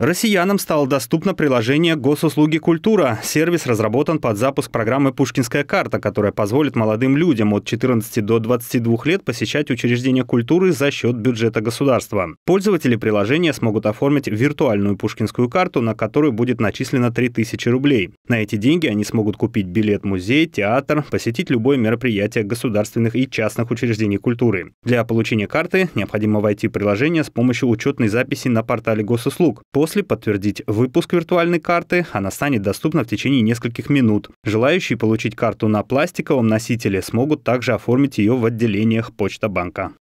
Россиянам стало доступно приложение «Госуслуги культура». Сервис разработан под запуск программы «Пушкинская карта», которая позволит молодым людям от 14 до 22 лет посещать учреждения культуры за счет бюджета государства. Пользователи приложения смогут оформить виртуальную пушкинскую карту, на которую будет начислено 3000 рублей. На эти деньги они смогут купить билет в музей, театр, посетить любое мероприятие государственных и частных учреждений культуры. Для получения карты необходимо войти в приложение с помощью учетной записи на портале госуслуг. После после подтвердить выпуск виртуальной карты. Она станет доступна в течение нескольких минут. Желающие получить карту на пластиковом носителе смогут также оформить ее в отделениях Почта банка.